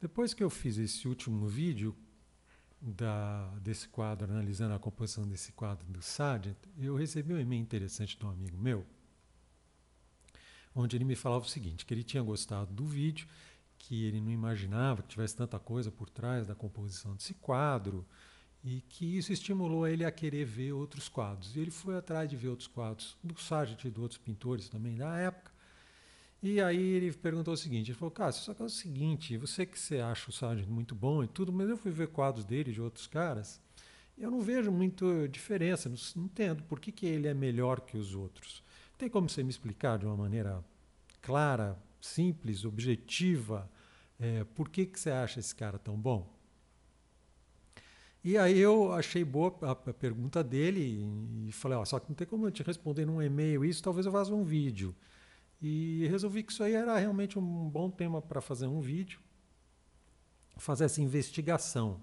Depois que eu fiz esse último vídeo da, desse quadro, analisando a composição desse quadro do Sargent, eu recebi um e-mail interessante de um amigo meu, onde ele me falava o seguinte, que ele tinha gostado do vídeo, que ele não imaginava que tivesse tanta coisa por trás da composição desse quadro, e que isso estimulou ele a querer ver outros quadros. E ele foi atrás de ver outros quadros do Sargent e de outros pintores também da época, e aí ele perguntou o seguinte, ele falou, Cássio, só que é o seguinte, você que você acha o Sargent muito bom e tudo, mas eu fui ver quadros dele de outros caras, eu não vejo muita diferença, não, entendo por que, que ele é melhor que os outros. Tem como você me explicar de uma maneira clara, simples, objetiva, é, por que, que você acha esse cara tão bom? E aí eu achei boa a, a pergunta dele e falei, ó, só que não tem como eu te responder num e-mail isso, talvez eu faça um vídeo. E resolvi que isso aí era realmente um bom tema para fazer um vídeo, fazer essa investigação,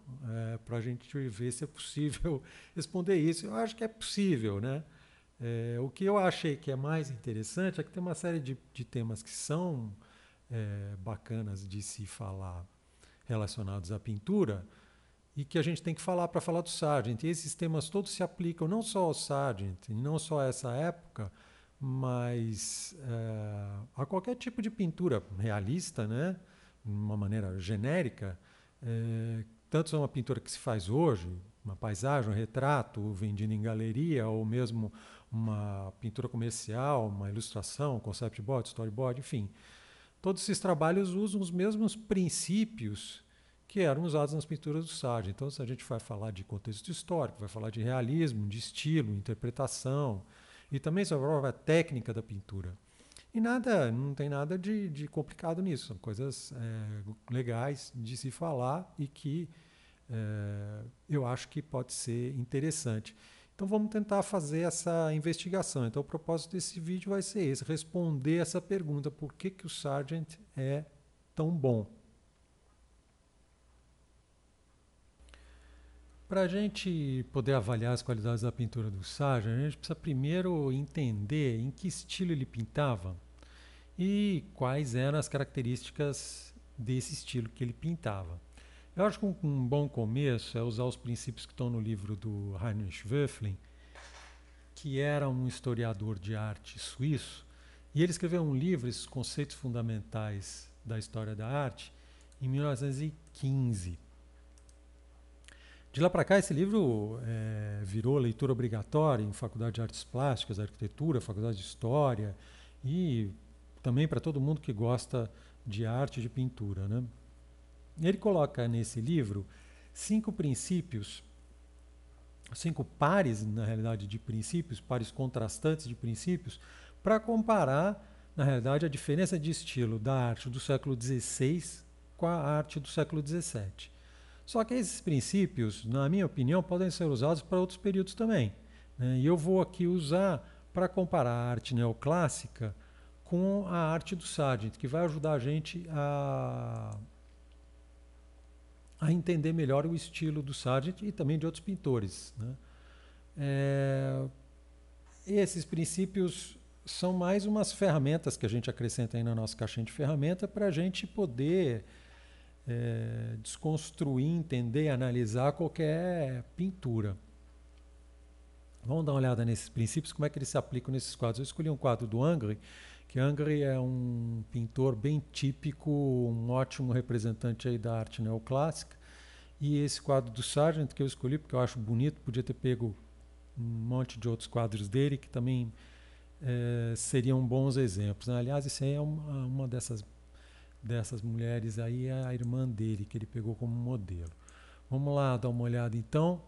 é, para a gente ver se é possível responder isso. Eu acho que é possível, né? É, o que eu achei que é mais interessante é que tem uma série de, de temas que são é, bacanas de se falar relacionados à pintura e que a gente tem que falar para falar do Sargent. E esses temas todos se aplicam não só ao Sargent, não só a essa época, mas uh, a qualquer tipo de pintura realista, né, de uma maneira genérica, é, tanto é uma pintura que se faz hoje, uma paisagem, um retrato vendido em galeria, ou mesmo uma pintura comercial, uma ilustração, concept board, storyboard, enfim. Todos esses trabalhos usam os mesmos princípios que eram usados nas pinturas do Sargent. Então, se a gente vai falar de contexto histórico, vai falar de realismo, de estilo, interpretação, e também sobre a própria técnica da pintura. E nada, não tem nada de, de complicado nisso, são coisas é, legais de se falar e que é, eu acho que pode ser interessante. Então vamos tentar fazer essa investigação. Então o propósito desse vídeo vai ser esse, responder essa pergunta, por que, que o Sargent é tão bom? Para a gente poder avaliar as qualidades da pintura do Sargent, a gente precisa primeiro entender em que estilo ele pintava e quais eram as características desse estilo que ele pintava. Eu acho que um, um bom começo é usar os princípios que estão no livro do Heinrich Wöffling, que era um historiador de arte suíço, e ele escreveu um livro, esses conceitos fundamentais da história da arte, em 1915. De lá para cá, esse livro é, virou leitura obrigatória em Faculdade de Artes Plásticas, Arquitetura, Faculdade de História e também para todo mundo que gosta de arte e de pintura. Né? Ele coloca nesse livro cinco princípios, cinco pares, na realidade, de princípios, pares contrastantes de princípios, para comparar, na realidade, a diferença de estilo da arte do século XVI com a arte do século XVII. Só que esses princípios, na minha opinião, podem ser usados para outros períodos também. Né? E eu vou aqui usar para comparar a arte neoclássica com a arte do Sargent, que vai ajudar a gente a, a entender melhor o estilo do Sargent e também de outros pintores. Né? É, esses princípios são mais umas ferramentas que a gente acrescenta aí na nossa caixinha de ferramenta para a gente poder é, desconstruir, entender, analisar qualquer pintura. Vamos dar uma olhada nesses princípios, como é que eles se aplicam nesses quadros. Eu escolhi um quadro do Angry, que Angry é um pintor bem típico, um ótimo representante aí da arte neoclássica. E esse quadro do Sargent que eu escolhi porque eu acho bonito, podia ter pego um monte de outros quadros dele que também é, seriam bons exemplos. Aliás, isso aí é uma, uma dessas dessas mulheres aí é a irmã dele, que ele pegou como modelo. Vamos lá dar uma olhada então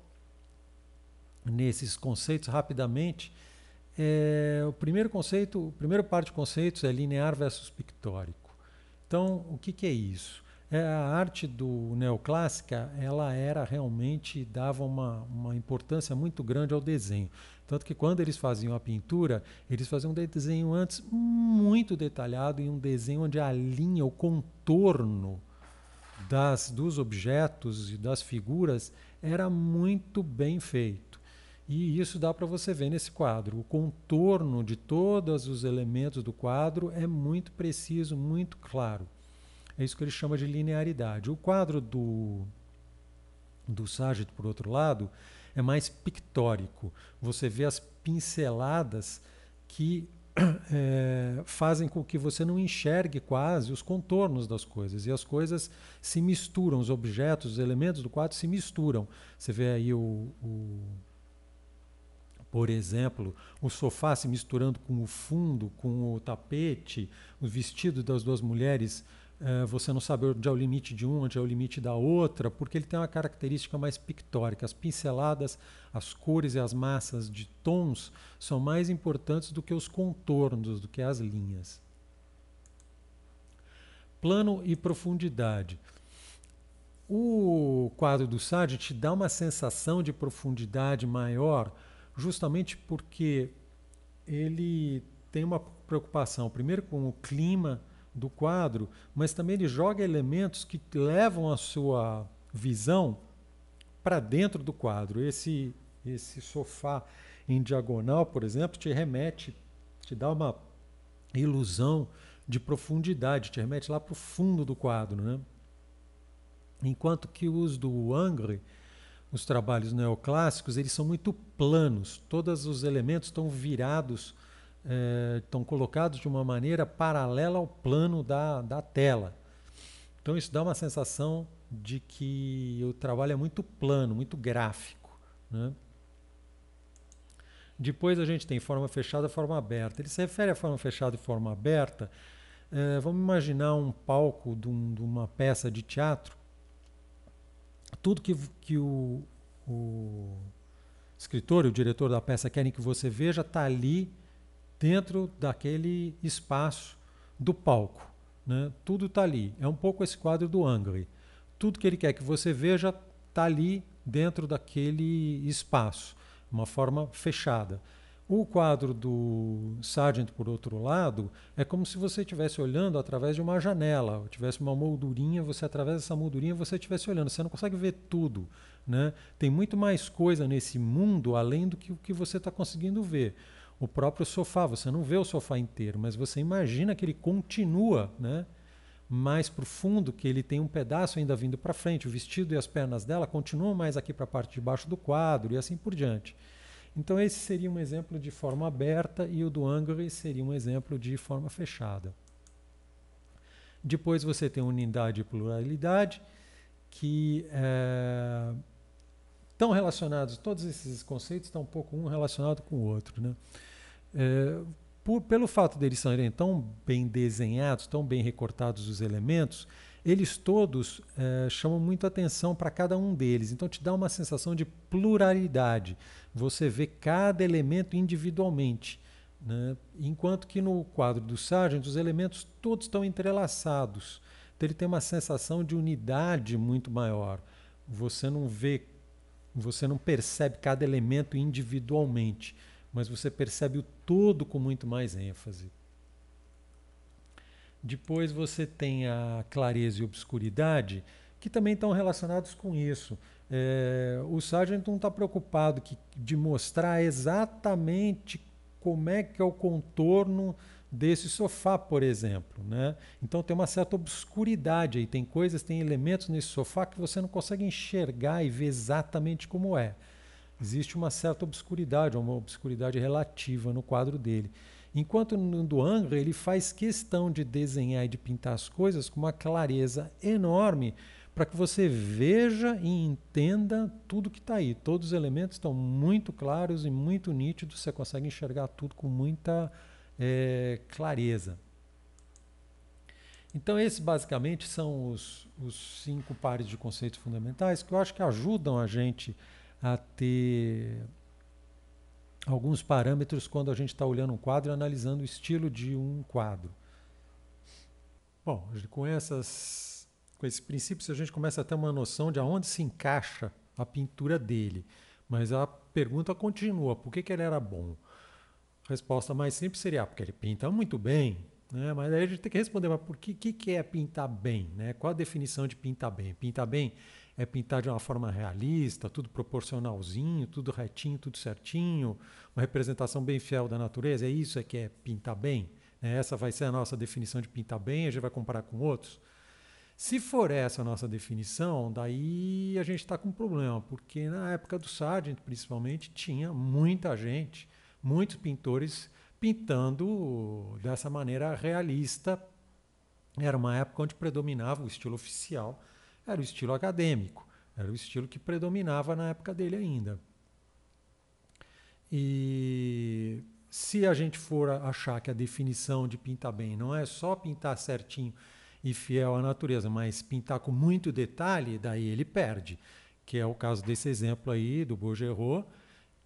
nesses conceitos rapidamente. É, o primeiro conceito, a primeira parte de conceitos é linear versus pictórico. Então, o que, que é isso? É, a arte do neoclássica, ela era realmente, dava uma, uma importância muito grande ao desenho. Tanto que quando eles faziam a pintura, eles faziam um desenho antes muito detalhado e um desenho onde a linha, o contorno das, dos objetos e das figuras era muito bem feito. E isso dá para você ver nesse quadro. O contorno de todos os elementos do quadro é muito preciso, muito claro. É isso que ele chama de linearidade. O quadro do, do Sargent, por outro lado, é mais pictórico. Você vê as pinceladas que é, fazem com que você não enxergue quase os contornos das coisas e as coisas se misturam, os objetos, os elementos do quadro se misturam. Você vê aí o, o por exemplo, o sofá se misturando com o fundo, com o tapete, o vestido das duas mulheres é, você não sabe onde é o limite de um, onde é o limite da outra, porque ele tem uma característica mais pictórica. As pinceladas, as cores e as massas de tons são mais importantes do que os contornos, do que as linhas. Plano e profundidade. O quadro do Sade te dá uma sensação de profundidade maior, justamente porque ele tem uma preocupação, primeiro com o clima, do quadro, mas também ele joga elementos que levam a sua visão para dentro do quadro. Esse esse sofá em diagonal, por exemplo, te remete, te dá uma ilusão de profundidade, te remete lá para o fundo do quadro, né? Enquanto que os do Angre, os trabalhos neoclássicos, eles são muito planos, todos os elementos estão virados é, eh, estão colocados de uma maneira paralela ao plano da, da tela. Então isso dá uma sensação de que o trabalho é muito plano, muito gráfico. Né? Depois a gente tem forma fechada e forma aberta. Ele se refere a forma fechada e forma aberta. É, vamos imaginar um palco de, um, de, uma peça de teatro. Tudo que, que o, o escritor e o diretor da peça querem que você veja está ali dentro daquele espaço do palco. Né? Tudo está ali. É um pouco esse quadro do Angry. Tudo que ele quer que você veja está ali dentro daquele espaço, uma forma fechada. O quadro do Sargent, por outro lado, é como se você estivesse olhando através de uma janela, tivesse uma moldurinha, você através dessa moldurinha você estivesse olhando, você não consegue ver tudo. Né? Tem muito mais coisa nesse mundo além do que o que você está conseguindo ver o próprio sofá. Você não vê o sofá inteiro, mas você imagina que ele continua, né? mais para o fundo, que ele tem um pedaço ainda vindo para frente, o vestido e as pernas dela continuam mais aqui para a parte de baixo do quadro e assim por diante. Então esse seria um exemplo de forma aberta e o do Angry seria um exemplo de forma fechada. Depois você tem unidade e pluralidade, que é, eh, estão relacionados, todos esses conceitos estão um pouco um relacionado com o outro. Né? É, por, pelo fato deles serem tão bem desenhados, tão bem recortados os elementos, eles todos é, chamam muito atenção para cada um deles. Então te dá uma sensação de pluralidade. Você vê cada elemento individualmente. Né? Enquanto que no quadro do Sargent, os elementos todos estão entrelaçados. Então ele tem uma sensação de unidade muito maior. Você não vê, você não percebe cada elemento individualmente mas você percebe o todo com muito mais ênfase. Depois você tem a clareza e obscuridade, que também estão relacionados com isso. É, o Sargent não está preocupado que, de mostrar exatamente como é que é o contorno desse sofá, por exemplo. Né? Então tem uma certa obscuridade aí, tem coisas, tem elementos nesse sofá que você não consegue enxergar e ver exatamente como é existe uma certa obscuridade, uma obscuridade relativa no quadro dele. Enquanto no do Angra, ele faz questão de desenhar e de pintar as coisas com uma clareza enorme para que você veja e entenda tudo que está aí. Todos os elementos estão muito claros e muito nítidos, você consegue enxergar tudo com muita é, clareza. Então, esses basicamente são os, os cinco pares de conceitos fundamentais que eu acho que ajudam a gente a a ter alguns parâmetros quando a gente está olhando um quadro e analisando o estilo de um quadro. Bom, com, essas, com esses princípios a gente começa a ter uma noção de aonde se encaixa a pintura dele. Mas a pergunta continua, por que, que ele era bom? A resposta mais simples seria, ah, porque ele pinta muito bem, né? Mas aí a gente tem que responder, mas por que, que, que é pintar bem? Né? Qual a definição de pintar bem? Pintar bem é pintar de uma forma realista, tudo proporcionalzinho, tudo retinho, tudo certinho, uma representação bem fiel da natureza. É isso é que é pintar bem. Né? Essa vai ser a nossa definição de pintar bem, a gente vai comparar com outros. Se for essa a nossa definição, daí a gente está com um problema, porque na época do Sargent, principalmente, tinha muita gente, muitos pintores pintando dessa maneira realista. Era uma época onde predominava o estilo oficial era o estilo acadêmico, era o estilo que predominava na época dele ainda. E se a gente for achar que a definição de pintar bem não é só pintar certinho e fiel à natureza, mas pintar com muito detalhe, daí ele perde, que é o caso desse exemplo aí do Bourgeot,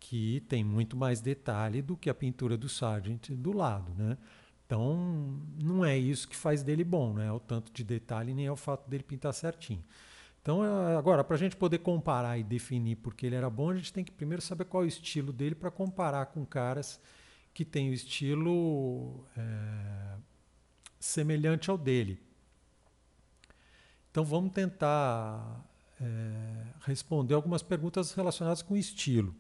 que tem muito mais detalhe do que a pintura do Sargent do lado, né? Então, não é isso que faz dele bom, não é o tanto de detalhe nem é o fato dele pintar certinho. Então, é, agora, para a gente poder comparar e definir porque ele era bom, a gente tem que primeiro saber qual é o estilo dele para comparar com caras que têm o estilo é, semelhante ao dele. Então, vamos tentar é, responder algumas perguntas relacionadas com estilo.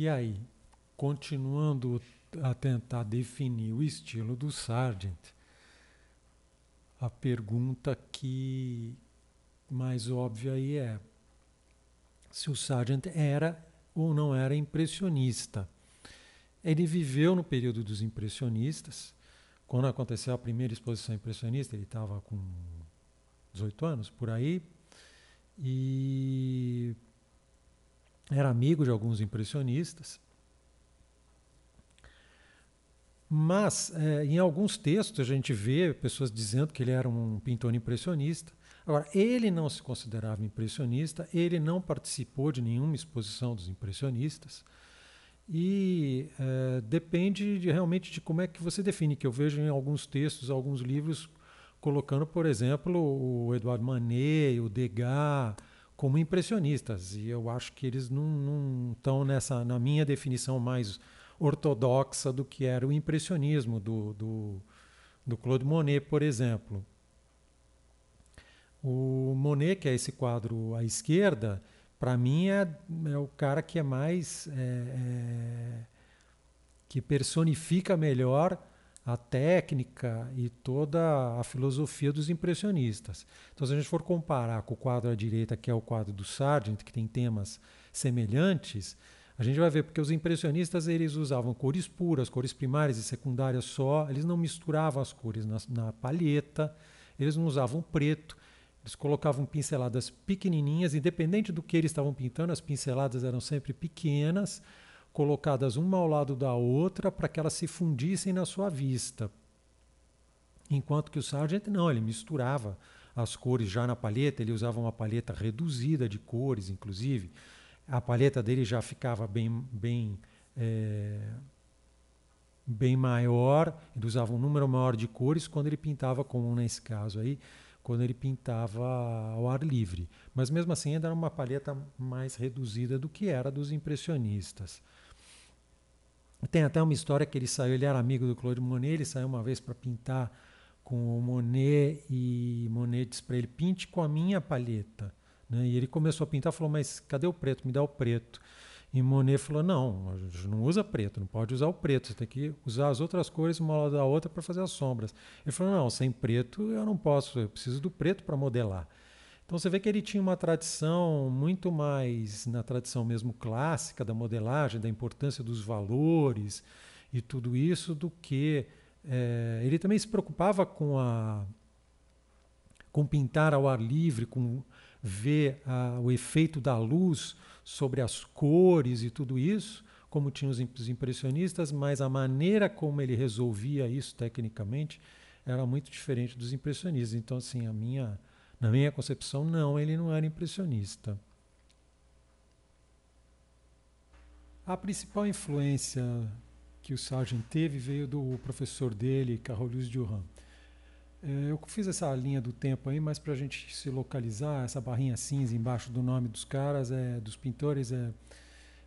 E aí, continuando a tentar definir o estilo do Sargent, a pergunta que mais óbvia aí é se o Sargent era ou não era impressionista. Ele viveu no período dos impressionistas. Quando aconteceu a primeira exposição impressionista, ele estava com 18 anos, por aí, e era amigo de alguns impressionistas. Mas é, em alguns textos a gente vê pessoas dizendo que ele era um pintor impressionista. Agora, ele não se considerava impressionista, ele não participou de nenhuma exposição dos impressionistas. E é, depende de, realmente de como é que você define, que eu vejo em alguns textos, alguns livros, colocando, por exemplo, o Eduardo Manet, o Degas, como impressionistas. E eu acho que eles não estão nessa, na minha definição mais ortodoxa do que era o impressionismo do, do, do Claude Monet, por exemplo. O Monet, que é esse quadro à esquerda, para mim é, é, o cara que é mais. É, é, que personifica melhor a técnica e toda a filosofia dos impressionistas. Então, se a gente for comparar com o quadro à direita, que é o quadro do Sargent, que tem temas semelhantes, a gente vai ver porque os impressionistas eles usavam cores puras, cores primárias e secundárias só, eles não misturavam as cores na, na palheta, eles não usavam preto, eles colocavam pinceladas pequenininhas, independente do que eles estavam pintando, as pinceladas eram sempre pequenas, colocadas uma ao lado da outra para que elas se fundissem na sua vista. Enquanto que o Sargent não, ele misturava as cores já na palheta, ele usava uma palheta reduzida de cores, inclusive a palheta dele já ficava bem, bem, é, bem maior, ele usava um número maior de cores quando ele pintava, como nesse caso aí, quando ele pintava ao ar livre. Mas mesmo assim ainda era uma palheta mais reduzida do que era dos impressionistas. Tem até uma história que ele saiu, ele era amigo do Claude Monet, ele saiu uma vez para pintar com o Monet e Monet disse para ele: pinte com a minha palheta. Né? E ele começou a pintar, falou, mas cadê o preto? Me dá o preto. E Monet falou, não, a gente não usa preto, não pode usar o preto, você tem que usar as outras cores uma da outra para fazer as sombras. Ele falou, não, sem preto eu não posso, eu preciso do preto para modelar. Então você vê que ele tinha uma tradição muito mais na tradição mesmo clássica da modelagem, da importância dos valores e tudo isso, do que é, ele também se preocupava com a com pintar ao ar livre, com ver ah, o efeito da luz sobre as cores e tudo isso, como tinham os impressionistas, mas a maneira como ele resolvia isso tecnicamente era muito diferente dos impressionistas. Então, assim, a minha, na minha concepção, não, ele não era impressionista. A principal influência que o Sargent teve veio do professor dele, Carolus Duran. É, eu fiz essa linha do tempo aí, mas para a gente se localizar, essa barrinha cinza embaixo do nome dos caras, é, dos pintores, é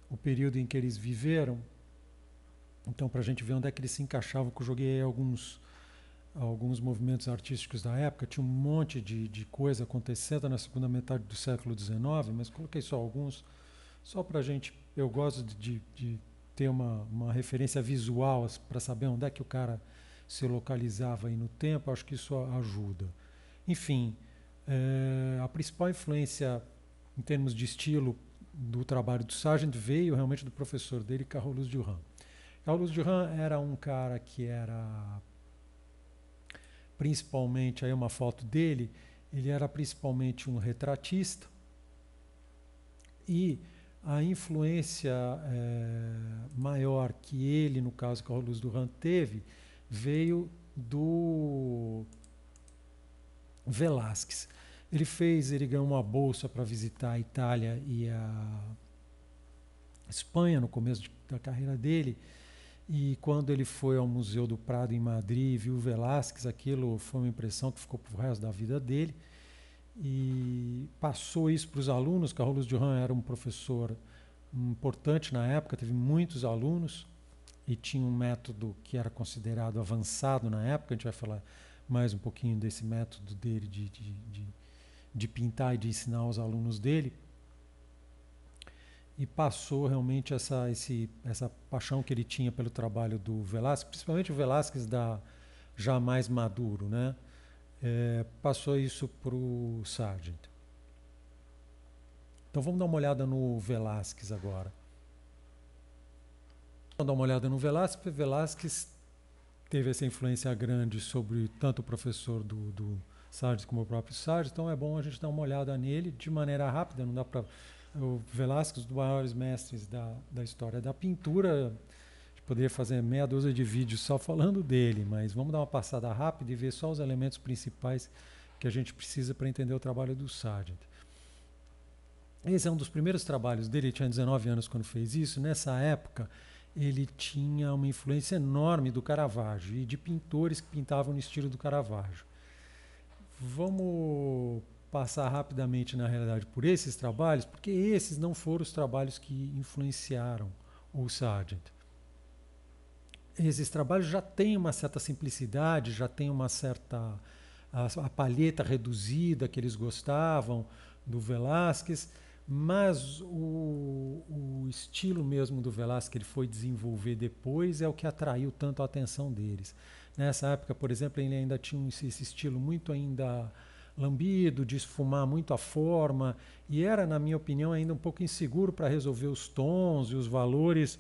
o período em que eles viveram. Então, para a gente ver onde é que eles se encaixavam, que eu joguei alguns, alguns movimentos artísticos da época, tinha um monte de, de coisa acontecendo na segunda metade do século XIX, mas coloquei só alguns, só para a gente. Eu gosto de, de ter uma, uma referência visual para saber onde é que o cara se localizava aí no tempo, acho que isso ajuda. Enfim, é, a principal influência em termos de estilo do trabalho do Sargent veio realmente do professor dele, Carlos Duran. Carlos Duran era um cara que era principalmente aí uma foto dele, ele era principalmente um retratista e a influência é, maior que ele, no caso Carlos Duran, teve veio do Velázquez. Ele fez, ele ganhou uma bolsa para visitar a Itália e a Espanha no começo de, da carreira dele. E quando ele foi ao Museu do Prado em Madrid e viu Velázquez, aquilo foi uma impressão que ficou para o resto da vida dele. E passou isso para os alunos. Carlos Duran era um professor importante na época, teve muitos alunos e tinha um método que era considerado avançado na época. A gente vai falar mais um pouquinho desse método dele de, de, de, de pintar e de ensinar os alunos dele. E passou realmente essa, esse, essa paixão que ele tinha pelo trabalho do Velázquez, principalmente o Velázquez da Jamais Maduro, né? É, passou isso para o Sargent. Então vamos dar uma olhada no Velázquez agora. Vamos dar uma olhada no Velázquez. Velázquez teve essa influência grande sobre tanto o professor do, do Sardes como o próprio Sardes, então é bom a gente dar uma olhada nele de maneira rápida, não dá para... O Velázquez, um dos maiores mestres da, da história da pintura, poderia fazer meia dúzia de vídeos só falando dele, mas vamos dar uma passada rápida e ver só os elementos principais que a gente precisa para entender o trabalho do Sargent. Esse é um dos primeiros trabalhos dele, tinha 19 anos quando fez isso. Nessa época, ele tinha uma influência enorme do Caravaggio e de pintores que pintavam no estilo do Caravaggio. Vamos passar rapidamente, na realidade, por esses trabalhos, porque esses não foram os trabalhos que influenciaram o Sargent. Esses trabalhos já têm uma certa simplicidade, já têm uma certa a, a palheta reduzida que eles gostavam do Velázquez mas o, o estilo mesmo do Velasco que ele foi desenvolver depois é o que atraiu tanto a atenção deles. Nessa época, por exemplo, ele ainda tinha esse, esse estilo muito ainda lambido, de esfumar muito a forma, e era, na minha opinião, ainda um pouco inseguro para resolver os tons e os valores,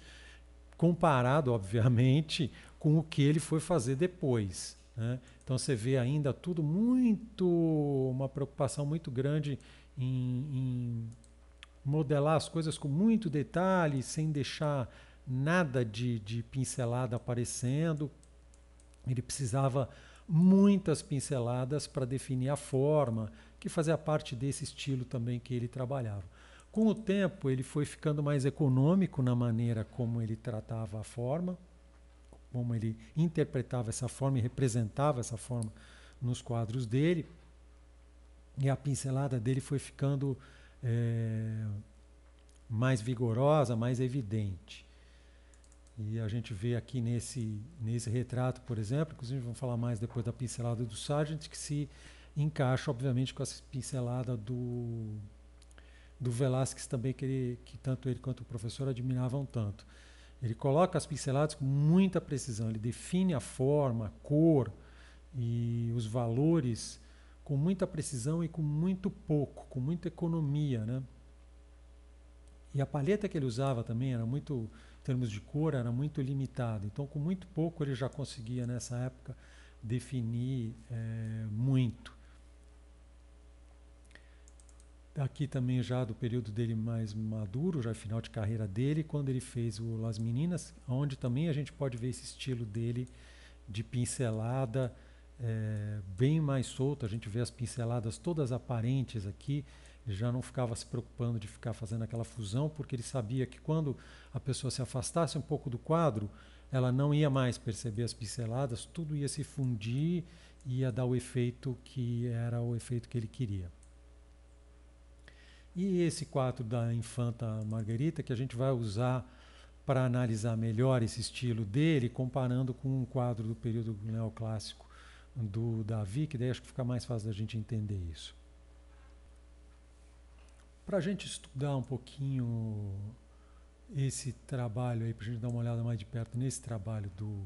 comparado, obviamente, com o que ele foi fazer depois. Né? Então você vê ainda tudo muito, uma preocupação muito grande em, em modelar as coisas com muito detalhe, sem deixar nada de, de pincelada aparecendo. Ele precisava muitas pinceladas para definir a forma, que fazia parte desse estilo também que ele trabalhava. Com o tempo, ele foi ficando mais econômico na maneira como ele tratava a forma, como ele interpretava essa forma e representava essa forma nos quadros dele. E a pincelada dele foi ficando é, mais vigorosa, mais evidente. E a gente vê aqui nesse, nesse retrato, por exemplo, inclusive vamos falar mais depois da pincelada do Sargent, que se encaixa, obviamente, com essa pincelada do, do Velázquez também, que, ele, que tanto ele quanto o professor admiravam tanto. Ele coloca as pinceladas com muita precisão, ele define a forma, a cor e os valores com muita precisão e com muito pouco, com muita economia, né? E a paleta que ele usava também era muito, em termos de cor, era muito limitada. Então, com muito pouco ele já conseguia nessa época definir é, muito. Aqui também já do período dele mais maduro, já final de carreira dele, quando ele fez o Las Meninas, onde também a gente pode ver esse estilo dele de pincelada é, bem mais solto, a gente vê as pinceladas todas aparentes aqui, ele já não ficava se preocupando de ficar fazendo aquela fusão, porque ele sabia que quando a pessoa se afastasse um pouco do quadro, ela não ia mais perceber as pinceladas, tudo ia se fundir e ia dar o efeito que era o efeito que ele queria. E esse quadro da Infanta Margarita, que a gente vai usar para analisar melhor esse estilo dele, comparando com um quadro do período neoclássico do Davi, que daí acho que fica mais fácil da gente entender isso. Para a gente estudar um pouquinho esse trabalho aí, para a gente dar uma olhada mais de perto nesse trabalho do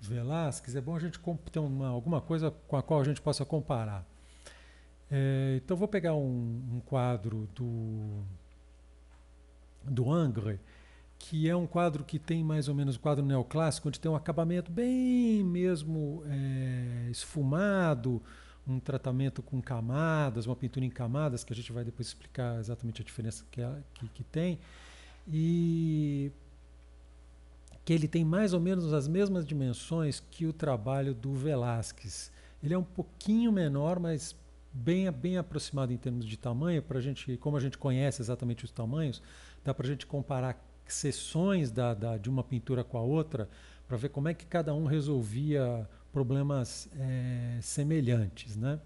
Velázquez, é bom a gente ter uma, alguma coisa com a qual a gente possa comparar. É, então vou pegar um, um quadro do, do Angre, que é um quadro que tem mais ou menos um quadro neoclássico, onde tem um acabamento bem mesmo é, esfumado, um tratamento com camadas, uma pintura em camadas, que a gente vai depois explicar exatamente a diferença que, é, que, que tem, e que ele tem mais ou menos as mesmas dimensões que o trabalho do Velázquez. Ele é um pouquinho menor, mas bem, bem aproximado em termos de tamanho, para gente, como a gente conhece exatamente os tamanhos, dá para a gente comparar sessões da, da, de uma pintura com a outra para ver como é que cada um resolvia problemas é, semelhantes, né?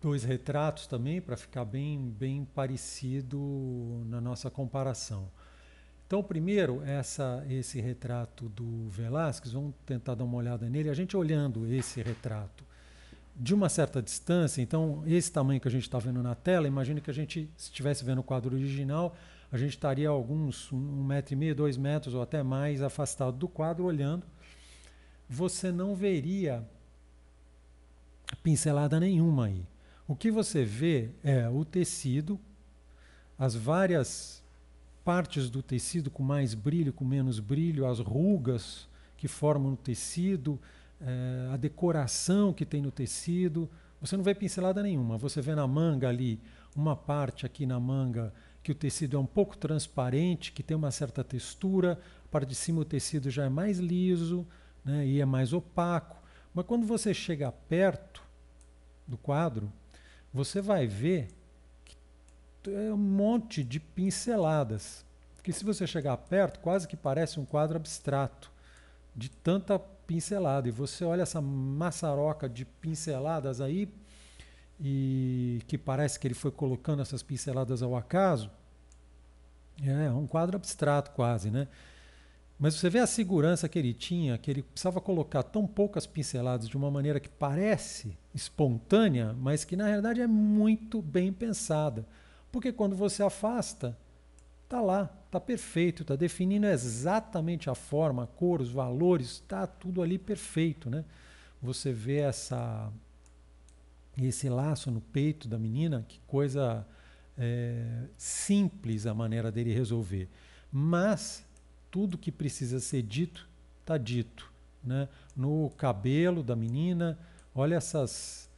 Dois retratos também para ficar bem bem parecido na nossa comparação. Então, primeiro essa esse retrato do Velázquez, vamos tentar dar uma olhada nele. A gente olhando esse retrato de uma certa distância, então esse tamanho que a gente está vendo na tela, imagine que a gente estivesse vendo o quadro original, a gente estaria alguns um metro e meio, dois metros ou até mais afastado do quadro olhando, você não veria pincelada nenhuma aí. O que você vê é o tecido, as várias partes do tecido com mais brilho, com menos brilho, as rugas que formam o tecido, é, a decoração que tem no tecido. Você não vê pincelada nenhuma. Você vê na manga ali, uma parte aqui na manga que o tecido é um pouco transparente, que tem uma certa textura. A parte de cima o tecido já é mais liso né, e é mais opaco. Mas quando você chega perto do quadro, você vai ver que é um monte de pinceladas. Porque se você chegar perto, quase que parece um quadro abstrato, de tanta pincelado. E você olha essa maçaroca de pinceladas aí, e que parece que ele foi colocando essas pinceladas ao acaso. É, é um quadro abstrato quase, né? Mas você vê a segurança que ele tinha, que ele precisava colocar tão poucas pinceladas de uma maneira que parece espontânea, mas que na realidade é muito bem pensada. Porque quando você afasta, tá lá. Tá perfeito, tá definindo exatamente a forma, a cor, os valores, tá tudo ali perfeito, né? Você vê essa esse laço no peito da menina, que coisa é, simples a maneira dele resolver. Mas tudo que precisa ser dito tá dito, né? No cabelo da menina, olha essas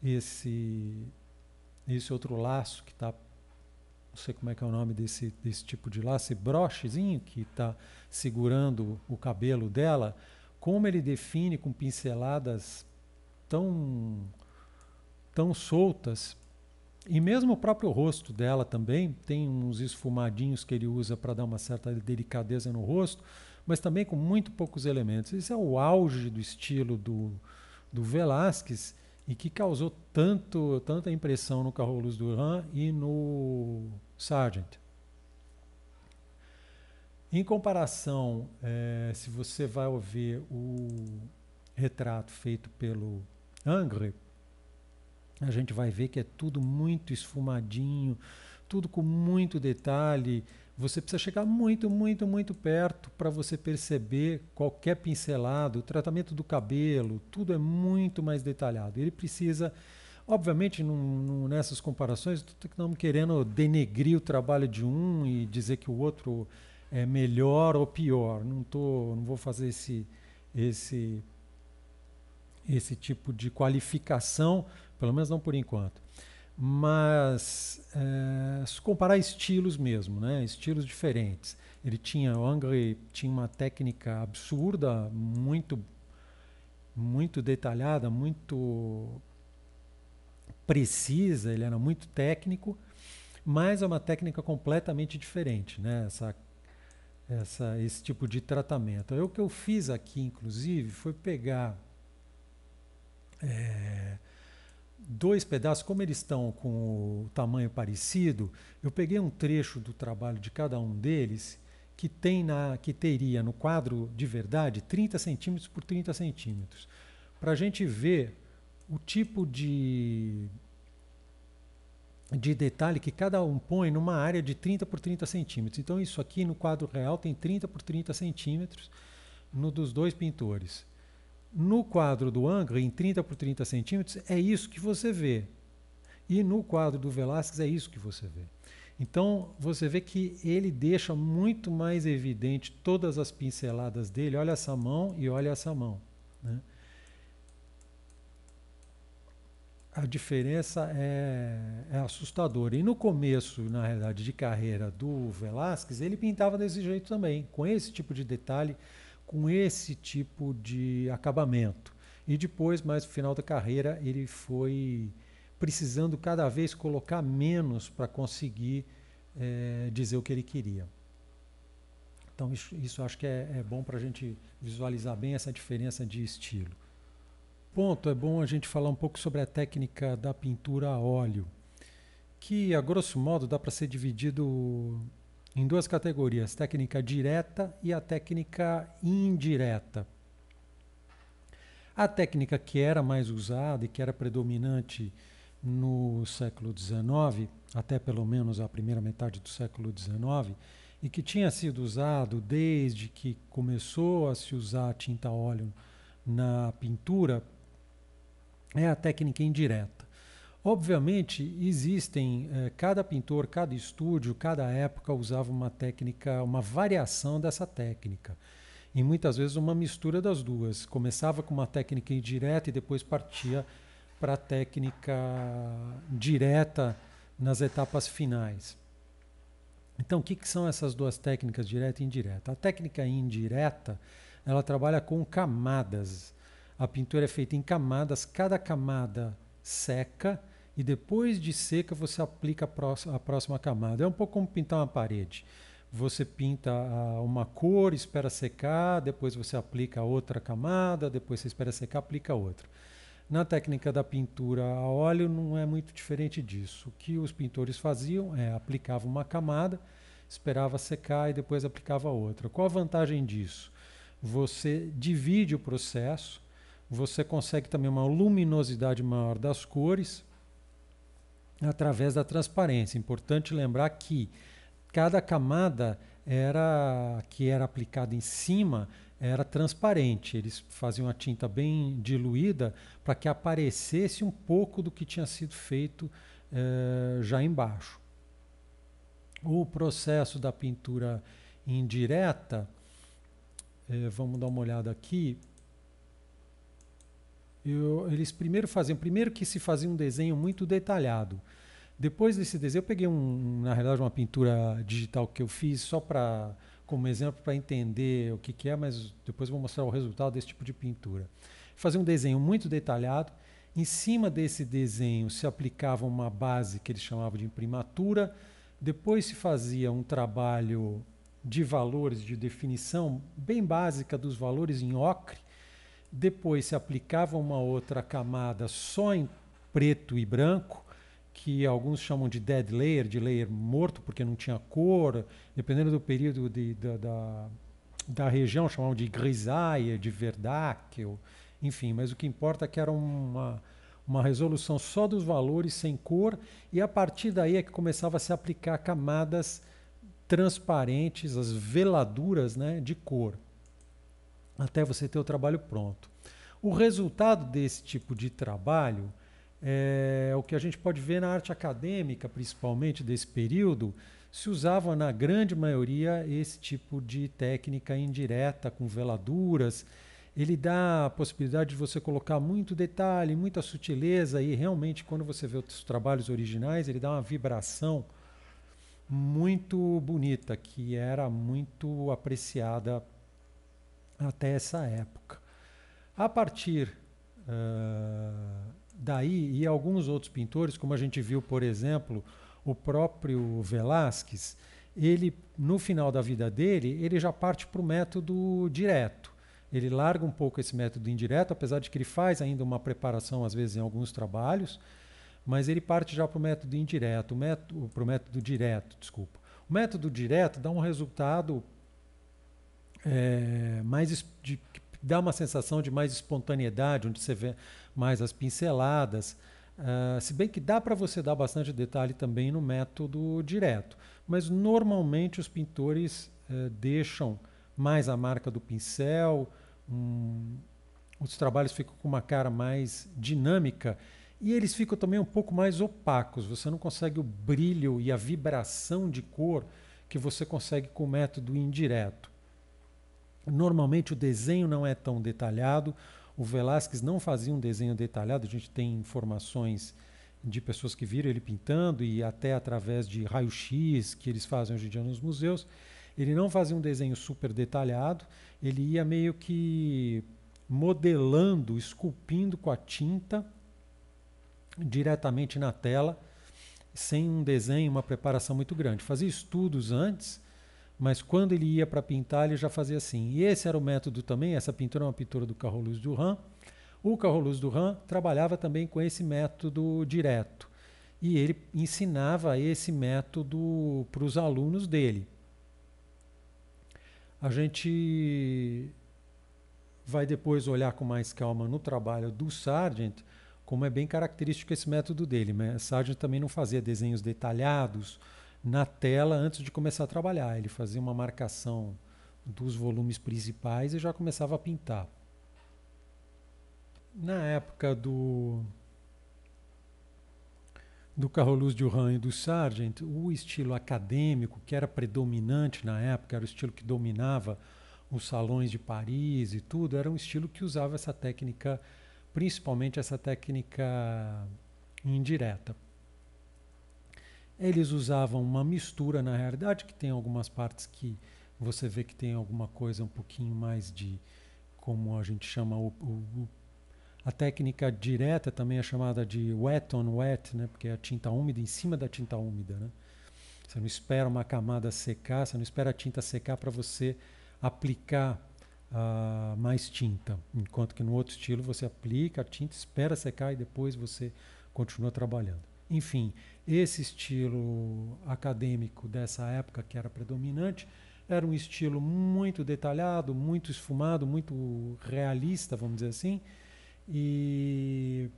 esse esse outro laço que está não sei como é que é o nome desse, desse tipo de laço, brochezinho que está segurando o cabelo dela, como ele define com pinceladas tão, tão soltas. E mesmo o próprio rosto dela também tem uns esfumadinhos que ele usa para dar uma certa delicadeza no rosto, mas também com muito poucos elementos. Esse é o auge do estilo do, do Velázquez e que causou tanto, tanta impressão no carro Luz Duran e no Sargent. Em comparação, é, se você vai ouvir o retrato feito pelo Angre, a gente vai ver que é tudo muito esfumadinho, tudo com muito detalhe, você precisa chegar muito, muito, muito perto para você perceber qualquer pincelado, o tratamento do cabelo, tudo é muito mais detalhado. Ele precisa, obviamente, num, num, nessas comparações, não querendo denegrir o trabalho de um e dizer que o outro é melhor ou pior. Não tô, não vou fazer esse esse esse tipo de qualificação, pelo menos não por enquanto mas é, se comparar estilos mesmo, né? estilos diferentes. Ele tinha, o Angry tinha uma técnica absurda, muito, muito detalhada, muito precisa, ele era muito técnico, mas é uma técnica completamente diferente, né? essa, essa, esse tipo de tratamento. Eu, o que eu fiz aqui, inclusive, foi pegar... É, dois pedaços, como eles estão com o tamanho parecido, eu peguei um trecho do trabalho de cada um deles que tem na que teria no quadro de verdade 30 centímetros por 30 centímetros, para a gente ver o tipo de de detalhe que cada um põe numa área de 30 por 30 centímetros. Então isso aqui no quadro real tem 30 por 30 centímetros no dos dois pintores. No quadro do Angra, em 30 por 30 centímetros, é isso que você vê. E no quadro do Velázquez é isso que você vê. Então, você vê que ele deixa muito mais evidente todas as pinceladas dele. Olha essa mão e olha essa mão. Né? a diferença é, é, assustadora. E no começo, na realidade, de carreira do Velázquez, ele pintava desse jeito também, com esse tipo de detalhe com esse tipo de acabamento. E depois, mais no final da carreira, ele foi precisando cada vez colocar menos para conseguir é, dizer o que ele queria. Então, isso, isso acho que é, é bom para a gente visualizar bem essa diferença de estilo. Ponto, é bom a gente falar um pouco sobre a técnica da pintura a óleo, que, a grosso modo, dá para ser dividido em duas categorias, técnica direta e a técnica indireta. A técnica que era mais usada e que era predominante no século XIX, até pelo menos a primeira metade do século XIX, e que tinha sido usado desde que começou a se usar tinta óleo na pintura, é a técnica indireta. Obviamente, existem, eh, cada pintor, cada estúdio, cada época usava uma técnica, uma variação dessa técnica. E muitas vezes uma mistura das duas. Começava com uma técnica indireta e depois partia para a técnica direta nas etapas finais. Então, o que, que são essas duas técnicas, direta e indireta? A técnica indireta ela trabalha com camadas. A pintura é feita em camadas, cada camada seca e depois de seca você aplica a próxima camada. É um pouco como pintar uma parede. Você pinta uma cor, espera secar, depois você aplica outra camada, depois você espera secar, aplica outra. Na técnica da pintura a óleo não é muito diferente disso. O que os pintores faziam é aplicava uma camada, esperava secar e depois aplicava outra. Qual a vantagem disso? Você divide o processo, você consegue também uma luminosidade maior das cores, através da transparência. Importante lembrar que cada camada era que era aplicada em cima era transparente. Eles faziam a tinta bem diluída para que aparecesse um pouco do que tinha sido feito eh, já embaixo. O processo da pintura indireta, eh, vamos dar uma olhada aqui. Eu, eles primeiro faziam, primeiro que se fazia um desenho muito detalhado. Depois desse desenho, eu peguei um, na realidade uma pintura digital que eu fiz só para como exemplo para entender o que, que é, mas depois vou mostrar o resultado desse tipo de pintura. Fazia um desenho muito detalhado. Em cima desse desenho se aplicava uma base que eles chamavam de imprimatura. Depois se fazia um trabalho de valores, de definição bem básica dos valores em ocre depois se aplicava uma outra camada só em preto e branco, que alguns chamam de dead layer, de layer morto, porque não tinha cor, dependendo do período de, da, da, da, região, chamavam de grisaille, de verdáqueo, enfim, mas o que importa é que era uma, uma resolução só dos valores, sem cor, e a partir daí é que começava a se aplicar camadas transparentes, as veladuras né, de cor até você ter o trabalho pronto. O resultado desse tipo de trabalho é o que a gente pode ver na arte acadêmica, principalmente desse período, se usava na grande maioria esse tipo de técnica indireta com veladuras. Ele dá a possibilidade de você colocar muito detalhe, muita sutileza e realmente quando você vê os trabalhos originais, ele dá uma vibração muito bonita que era muito apreciada até essa época. A partir uh, daí, e alguns outros pintores, como a gente viu, por exemplo, o próprio Velázquez, ele, no final da vida dele, ele já parte para o método direto. Ele larga um pouco esse método indireto, apesar de que ele faz ainda uma preparação, às vezes, em alguns trabalhos, mas ele parte já para o método indireto, para o método direto, desculpa. O método direto dá um resultado é, mais de, dá uma sensação de mais espontaneidade, onde você vê mais as pinceladas. Uh, se bem que dá para você dar bastante detalhe também no método direto, mas normalmente os pintores uh, deixam mais a marca do pincel, um, os trabalhos ficam com uma cara mais dinâmica e eles ficam também um pouco mais opacos. Você não consegue o brilho e a vibração de cor que você consegue com o método indireto. Normalmente o desenho não é tão detalhado. O Velázquez não fazia um desenho detalhado. A gente tem informações de pessoas que viram ele pintando e até através de raio-x que eles fazem hoje em dia nos museus. Ele não fazia um desenho super detalhado, ele ia meio que modelando, esculpindo com a tinta diretamente na tela, sem um desenho, uma preparação muito grande. Fazia estudos antes mas quando ele ia para pintar, ele já fazia assim. E esse era o método também, essa pintura é uma pintura do Luz Duran. O Luz Duran trabalhava também com esse método direto. E ele ensinava esse método para os alunos dele. A gente vai depois olhar com mais calma no trabalho do Sargent, como é bem característico esse método dele. Né? Sargent também não fazia desenhos detalhados, na tela antes de começar a trabalhar. Ele fazia uma marcação dos volumes principais e já começava a pintar. Na época do do Carolus de Urran e do Sargent, o estilo acadêmico que era predominante na época, era o estilo que dominava os salões de Paris e tudo, era um estilo que usava essa técnica, principalmente essa técnica indireta. Eles usavam uma mistura, na realidade, que tem algumas partes que você vê que tem alguma coisa um pouquinho mais de, como a gente chama, o, o, a técnica direta também é chamada de wet on wet, né? porque é a tinta úmida em cima da tinta úmida. Né? Você não espera uma camada secar, você não espera a tinta secar para você aplicar uh, mais tinta. Enquanto que no outro estilo você aplica a tinta, espera secar e depois você continua trabalhando. Enfim, esse estilo acadêmico dessa época, que era predominante, era um estilo muito detalhado, muito esfumado, muito realista, vamos dizer assim, e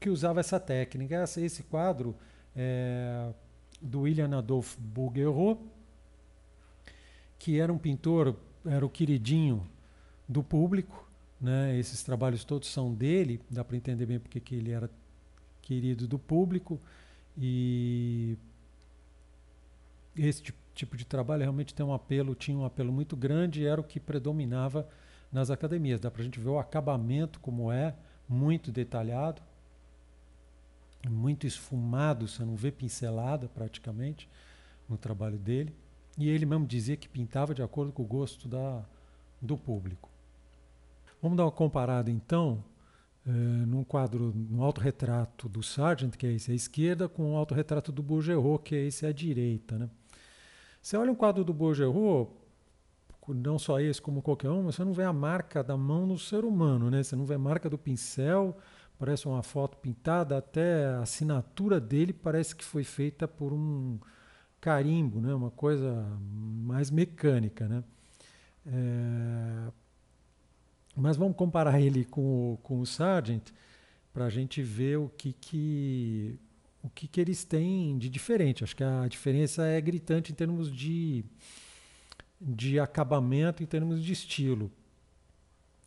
que usava essa técnica. Esse quadro é do William Adolphe Bouguereau, que era um pintor, era o queridinho do público, né? Esses trabalhos todos são dele, dá para entender bem porque que ele era querido do público e esse tipo de trabalho realmente tem um apelo, tinha um apelo muito grande e era o que predominava nas academias. Dá para a gente ver o acabamento como é, muito detalhado, muito esfumado, você não vê pincelada praticamente no trabalho dele. E ele mesmo dizia que pintava de acordo com o gosto da, do público. Vamos dar uma comparada então eh, num quadro, num autorretrato do Sargent, que é esse à esquerda, com um autorretrato do Bourgeot, que é esse à direita. Né? Você olha um quadro do Bourgeot, não só esse, como qualquer um, você não vê a marca da mão no ser humano, né? você não vê a marca do pincel, parece uma foto pintada, até a assinatura dele parece que foi feita por um carimbo, né? uma coisa mais mecânica. Né? É mas vamos comparar ele com o, com o Sargent para a gente ver o que, que o que, que eles têm de diferente. Acho que a diferença é gritante em termos de, de acabamento, em termos de estilo.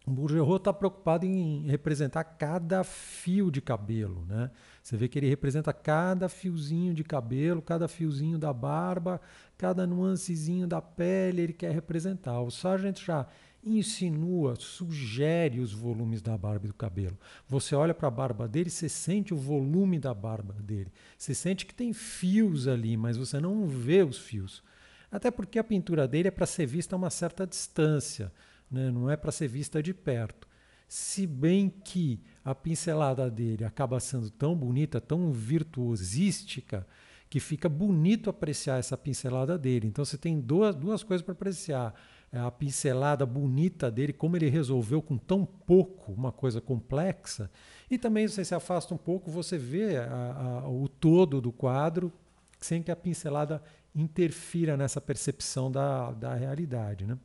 O Bourgeois está preocupado em representar cada fio de cabelo. Né? Você vê que ele representa cada fiozinho de cabelo, cada fiozinho da barba, cada nuancezinho da pele, ele quer representar. O Sargent já insinua, sugere os volumes da barba e do cabelo. Você olha para a barba dele, você sente o volume da barba dele. Você sente que tem fios ali, mas você não vê os fios. Até porque a pintura dele é para ser vista a uma certa distância, né? não é para ser vista de perto. Se bem que a pincelada dele acaba sendo tão bonita, tão virtuosística, que fica bonito apreciar essa pincelada dele. Então você tem duas, duas coisas para apreciar é a pincelada bonita dele, como ele resolveu com tão pouco uma coisa complexa. E também você se afasta um pouco, você vê a, a, o todo do quadro sem que a pincelada interfira nessa percepção da, da realidade, né?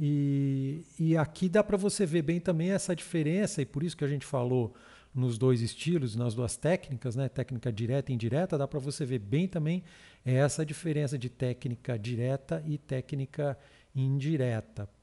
E, e aqui dá para você ver bem também essa diferença, e por isso que a gente falou nos dois estilos, nas duas técnicas, né? técnica direta e indireta, dá para você ver bem também é essa diferença de técnica direta e técnica indireta.